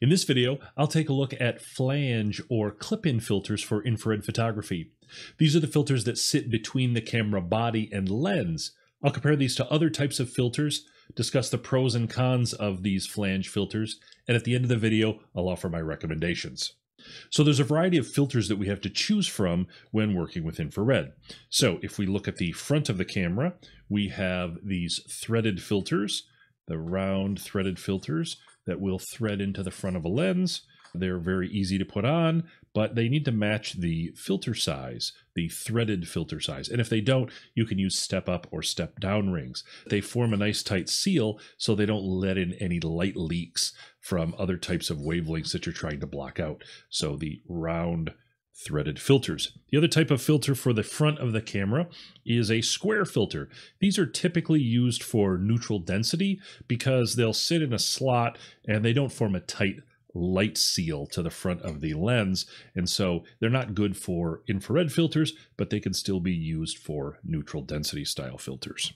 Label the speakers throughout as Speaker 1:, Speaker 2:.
Speaker 1: In this video, I'll take a look at flange or clip-in filters for infrared photography. These are the filters that sit between the camera body and lens. I'll compare these to other types of filters, discuss the pros and cons of these flange filters, and at the end of the video, I'll offer my recommendations. So there's a variety of filters that we have to choose from when working with infrared. So if we look at the front of the camera, we have these threaded filters, the round threaded filters that will thread into the front of a lens. They're very easy to put on, but they need to match the filter size, the threaded filter size. And if they don't, you can use step up or step down rings. They form a nice tight seal so they don't let in any light leaks from other types of wavelengths that you're trying to block out. So the round threaded filters. The other type of filter for the front of the camera is a square filter. These are typically used for neutral density because they'll sit in a slot and they don't form a tight light seal to the front of the lens. And so they're not good for infrared filters, but they can still be used for neutral density style filters.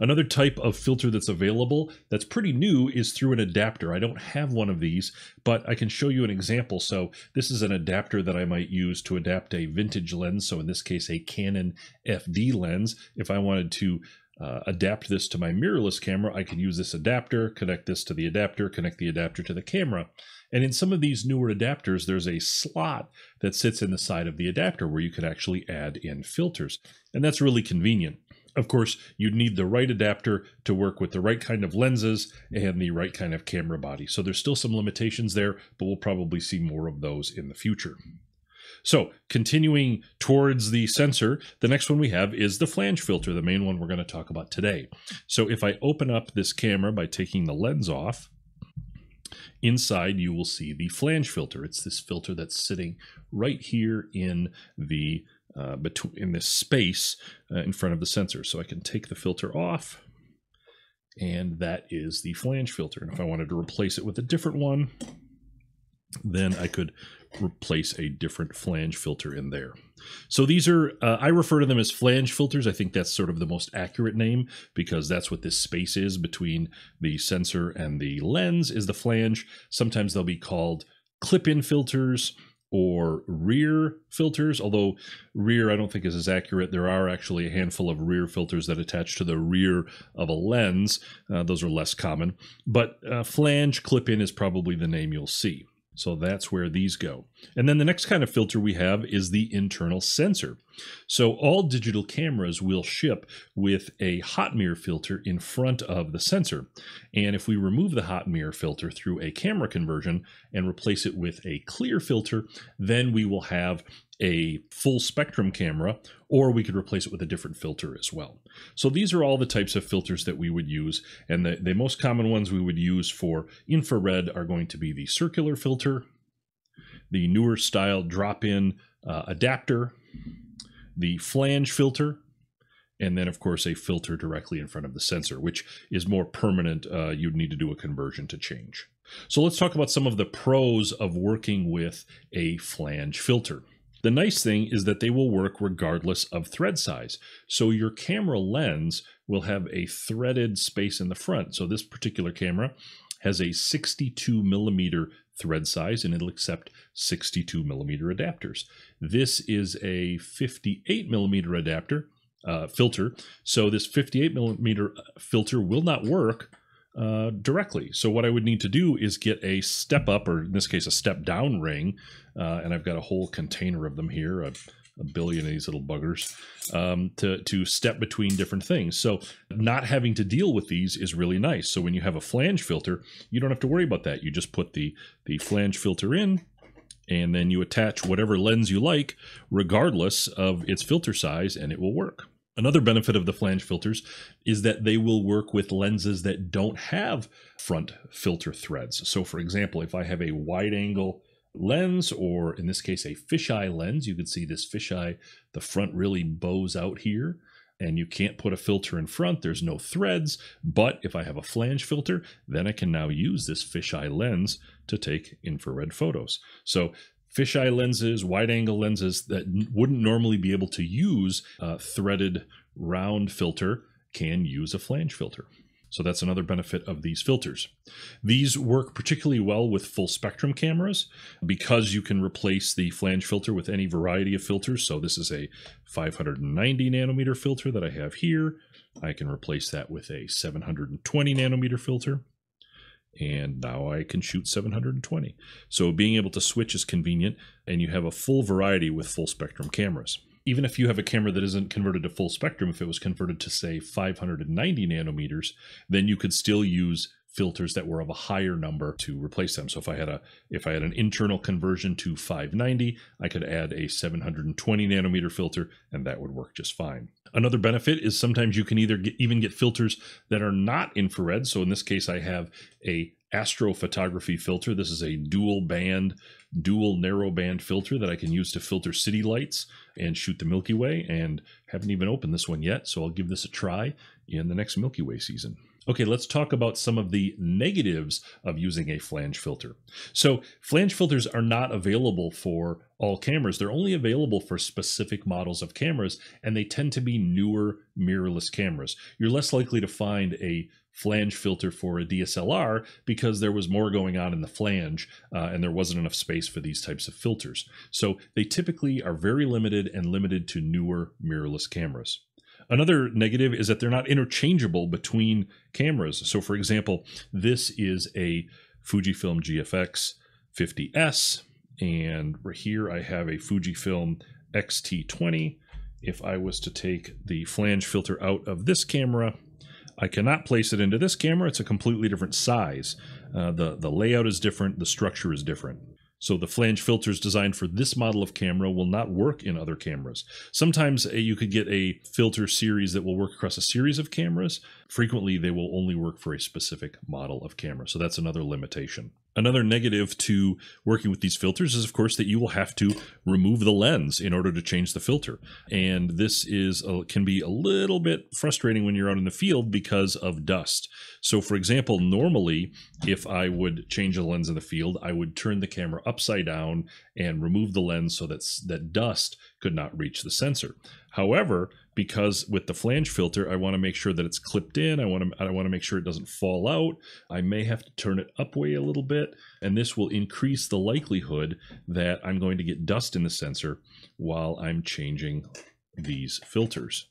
Speaker 1: Another type of filter that's available that's pretty new is through an adapter. I don't have one of these, but I can show you an example. So this is an adapter that I might use to adapt a vintage lens. So in this case, a Canon FD lens. If I wanted to uh, adapt this to my mirrorless camera, I can use this adapter, connect this to the adapter, connect the adapter to the camera. And in some of these newer adapters, there's a slot that sits in the side of the adapter where you could actually add in filters. And that's really convenient. Of course, you'd need the right adapter to work with the right kind of lenses and the right kind of camera body. So there's still some limitations there, but we'll probably see more of those in the future. So, continuing towards the sensor, the next one we have is the flange filter, the main one we're going to talk about today. So, if I open up this camera by taking the lens off, Inside, you will see the flange filter. It's this filter that's sitting right here in the uh, between in this space uh, in front of the sensor. So I can take the filter off, and that is the flange filter. And if I wanted to replace it with a different one, then I could replace a different flange filter in there. So these are, uh, I refer to them as flange filters. I think that's sort of the most accurate name because that's what this space is between the sensor and the lens is the flange. Sometimes they'll be called clip-in filters or rear filters, although rear I don't think is as accurate. There are actually a handful of rear filters that attach to the rear of a lens. Uh, those are less common, but uh, flange clip-in is probably the name you'll see. So that's where these go. And then the next kind of filter we have is the internal sensor. So all digital cameras will ship with a hot mirror filter in front of the sensor. And if we remove the hot mirror filter through a camera conversion and replace it with a clear filter, then we will have a full spectrum camera, or we could replace it with a different filter as well. So these are all the types of filters that we would use, and the, the most common ones we would use for infrared are going to be the circular filter, the newer style drop in uh, adapter, the flange filter, and then, of course, a filter directly in front of the sensor, which is more permanent. Uh, you'd need to do a conversion to change. So let's talk about some of the pros of working with a flange filter. The nice thing is that they will work regardless of thread size. So your camera lens will have a threaded space in the front. So this particular camera has a 62 millimeter thread size and it'll accept 62 millimeter adapters. This is a 58 millimeter adapter uh, filter. So this 58 millimeter uh, filter will not work uh, directly. So what I would need to do is get a step up, or in this case, a step down ring. Uh, and I've got a whole container of them here. I've, a billion of these little buggers um, to to step between different things. So not having to deal with these is really nice. So when you have a flange filter, you don't have to worry about that. You just put the the flange filter in, and then you attach whatever lens you like, regardless of its filter size, and it will work. Another benefit of the flange filters is that they will work with lenses that don't have front filter threads. So, for example, if I have a wide angle lens, or in this case, a fisheye lens. You can see this fisheye, the front really bows out here, and you can't put a filter in front. There's no threads, but if I have a flange filter, then I can now use this fisheye lens to take infrared photos. So fisheye lenses, wide angle lenses that wouldn't normally be able to use a threaded round filter can use a flange filter. So that's another benefit of these filters. These work particularly well with full spectrum cameras because you can replace the flange filter with any variety of filters. So this is a 590 nanometer filter that I have here. I can replace that with a 720 nanometer filter. And now I can shoot 720. So being able to switch is convenient and you have a full variety with full spectrum cameras even if you have a camera that isn't converted to full spectrum, if it was converted to say 590 nanometers, then you could still use filters that were of a higher number to replace them. So if I had a if I had an internal conversion to 590, I could add a 720 nanometer filter and that would work just fine. Another benefit is sometimes you can either get, even get filters that are not infrared. So in this case I have a astrophotography filter. This is a dual band, dual narrowband filter that I can use to filter city lights and shoot the Milky Way. And haven't even opened this one yet, so I'll give this a try in the next Milky Way season. Okay, let's talk about some of the negatives of using a flange filter. So, flange filters are not available for all cameras. They're only available for specific models of cameras, and they tend to be newer mirrorless cameras. You're less likely to find a flange filter for a DSLR because there was more going on in the flange uh, and there wasn't enough space for these types of filters. So they typically are very limited and limited to newer mirrorless cameras. Another negative is that they're not interchangeable between cameras. So, for example, this is a Fujifilm GFX 50S, and here I have a Fujifilm XT20. If I was to take the flange filter out of this camera I cannot place it into this camera. It's a completely different size. Uh, the, the layout is different, the structure is different. So the flange filters designed for this model of camera will not work in other cameras. Sometimes uh, you could get a filter series that will work across a series of cameras. Frequently, they will only work for a specific model of camera. So that's another limitation. Another negative to working with these filters is, of course, that you will have to remove the lens in order to change the filter. And this is a, can be a little bit frustrating when you're out in the field because of dust. So, for example, normally if I would change the lens in the field, I would turn the camera upside down and remove the lens so that that dust could not reach the sensor. However, because with the flange filter, I want to make sure that it's clipped in. I want to I want to make sure it doesn't fall out. I may have to turn it up way a little bit, and this will increase the likelihood that I'm going to get dust in the sensor while I'm changing these filters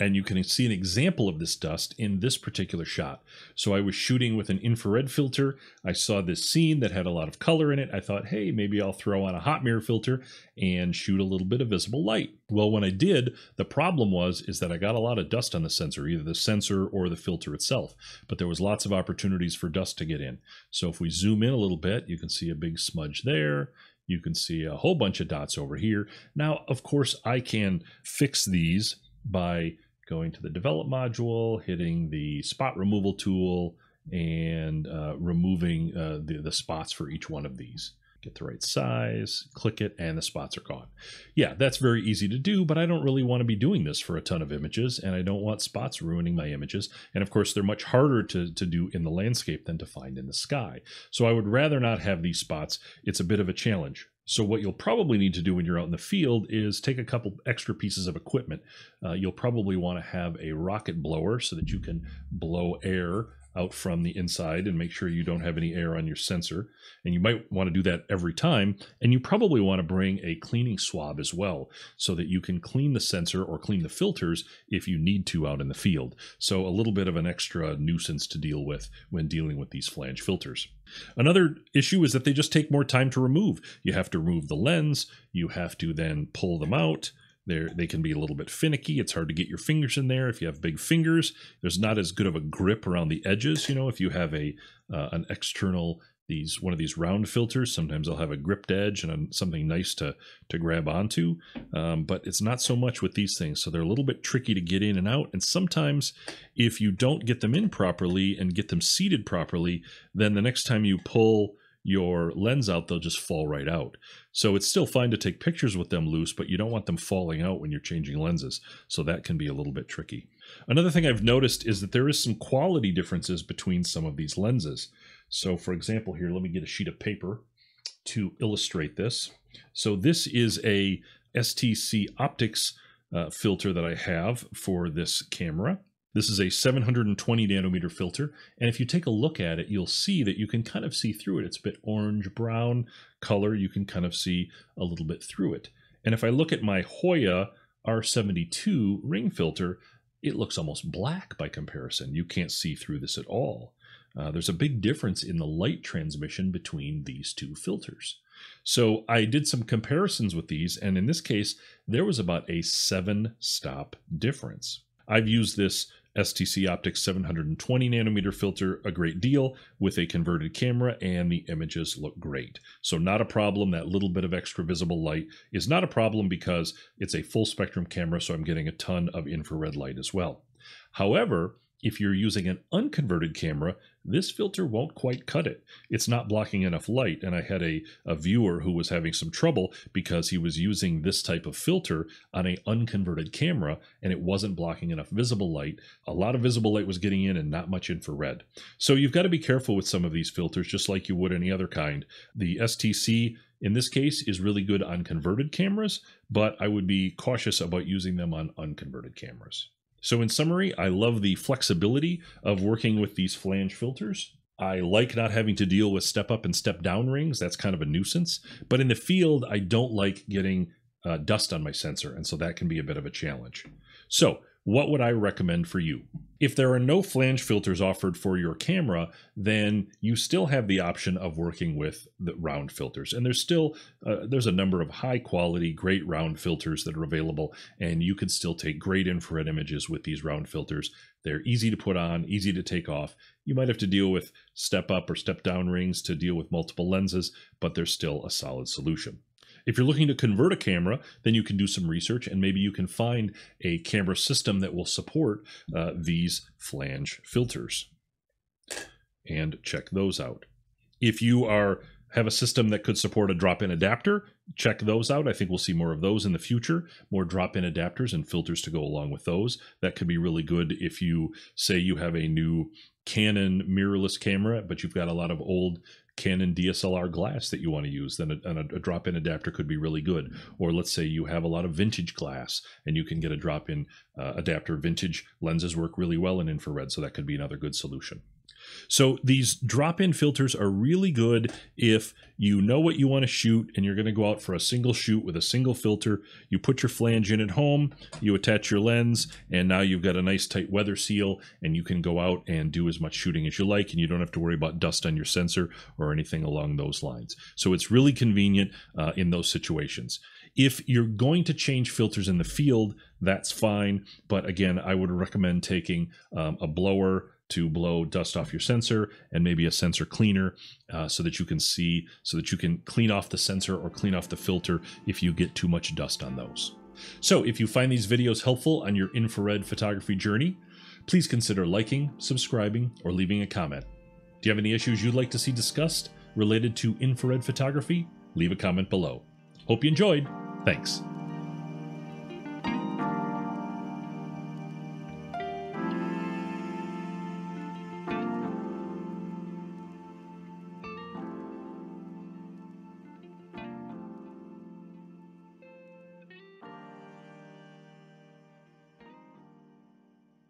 Speaker 1: and you can see an example of this dust in this particular shot. So I was shooting with an infrared filter. I saw this scene that had a lot of color in it. I thought, hey, maybe I'll throw on a hot mirror filter and shoot a little bit of visible light. Well, when I did, the problem was is that I got a lot of dust on the sensor, either the sensor or the filter itself. But there was lots of opportunities for dust to get in. So if we zoom in a little bit, you can see a big smudge there. You can see a whole bunch of dots over here. Now, of course, I can fix these by going to the develop module, hitting the spot removal tool, and uh, removing uh, the, the spots for each one of these. Get the right size, click it, and the spots are gone. Yeah, that's very easy to do, but I don't really want to be doing this for a ton of images, and I don't want spots ruining my images. And of course, they're much harder to, to do in the landscape than to find in the sky. So I would rather not have these spots. It's a bit of a challenge so what you'll probably need to do when you're out in the field is take a couple extra pieces of equipment. Uh, you'll probably want to have a rocket blower so that you can blow air out from the inside and make sure you don't have any air on your sensor. And you might want to do that every time. And you probably want to bring a cleaning swab as well so that you can clean the sensor or clean the filters if you need to out in the field. So a little bit of an extra nuisance to deal with when dealing with these flange filters. Another issue is that they just take more time to remove. You have to remove the lens, you have to then pull them out they're, they can be a little bit finicky. It's hard to get your fingers in there. If you have big fingers, there's not as good of a grip around the edges. You know, if you have a uh, an external these one of these round filters, sometimes they'll have a gripped edge and a, something nice to to grab onto. Um, but it's not so much with these things, so they're a little bit tricky to get in and out. And sometimes, if you don't get them in properly and get them seated properly, then the next time you pull your lens out, they'll just fall right out. So it's still fine to take pictures with them loose, but you don't want them falling out when you're changing lenses. So that can be a little bit tricky. Another thing I've noticed is that there is some quality differences between some of these lenses. So for example here, let me get a sheet of paper to illustrate this. So this is a STC Optics uh, filter that I have for this camera. This is a 720 nanometer filter, and if you take a look at it, you'll see that you can kind of see through it. It's a bit orange-brown color. You can kind of see a little bit through it. And if I look at my Hoya R72 ring filter, it looks almost black by comparison. You can't see through this at all. Uh, there's a big difference in the light transmission between these two filters. So I did some comparisons with these, and in this case, there was about a seven stop difference. I've used this STC Optics 720 nanometer filter a great deal with a converted camera, and the images look great. So, not a problem. That little bit of extra visible light is not a problem because it's a full spectrum camera, so I'm getting a ton of infrared light as well. However, if you're using an unconverted camera, this filter won't quite cut it. It's not blocking enough light, and I had a, a viewer who was having some trouble because he was using this type of filter on an unconverted camera and it wasn't blocking enough visible light. A lot of visible light was getting in and not much infrared. So you've got to be careful with some of these filters, just like you would any other kind. The STC in this case is really good on converted cameras, but I would be cautious about using them on unconverted cameras. So in summary, I love the flexibility of working with these flange filters. I like not having to deal with step up and step down rings. That's kind of a nuisance. But in the field, I don't like getting uh, dust on my sensor. And so that can be a bit of a challenge. So what would I recommend for you? If there are no flange filters offered for your camera, then you still have the option of working with the round filters. And there's still uh, there's a number of high quality great round filters that are available and you can still take great infrared images with these round filters. They're easy to put on, easy to take off. You might have to deal with step up or step down rings to deal with multiple lenses, but they're still a solid solution. If you're looking to convert a camera, then you can do some research and maybe you can find a camera system that will support uh, these flange filters and check those out. If you are have a system that could support a drop-in adapter, check those out. I think we'll see more of those in the future, more drop-in adapters and filters to go along with those. That could be really good if you say you have a new Canon mirrorless camera, but you've got a lot of old Canon DSLR glass that you want to use, then a, a drop in adapter could be really good. Or let's say you have a lot of vintage glass and you can get a drop in uh, adapter. Vintage lenses work really well in infrared, so that could be another good solution. So these drop-in filters are really good if you know what you want to shoot and you're going to go out for a single shoot with a single filter. You put your flange in at home, you attach your lens, and now you've got a nice tight weather seal and you can go out and do as much shooting as you like and you don't have to worry about dust on your sensor or anything along those lines. So it's really convenient uh, in those situations. If you're going to change filters in the field, that's fine. But again, I would recommend taking um, a blower to blow dust off your sensor and maybe a sensor cleaner uh, so that you can see, so that you can clean off the sensor or clean off the filter if you get too much dust on those. So if you find these videos helpful on your infrared photography journey, please consider liking, subscribing, or leaving a comment. Do you have any issues you'd like to see discussed related to infrared photography? Leave a comment below. Hope you enjoyed. Thanks.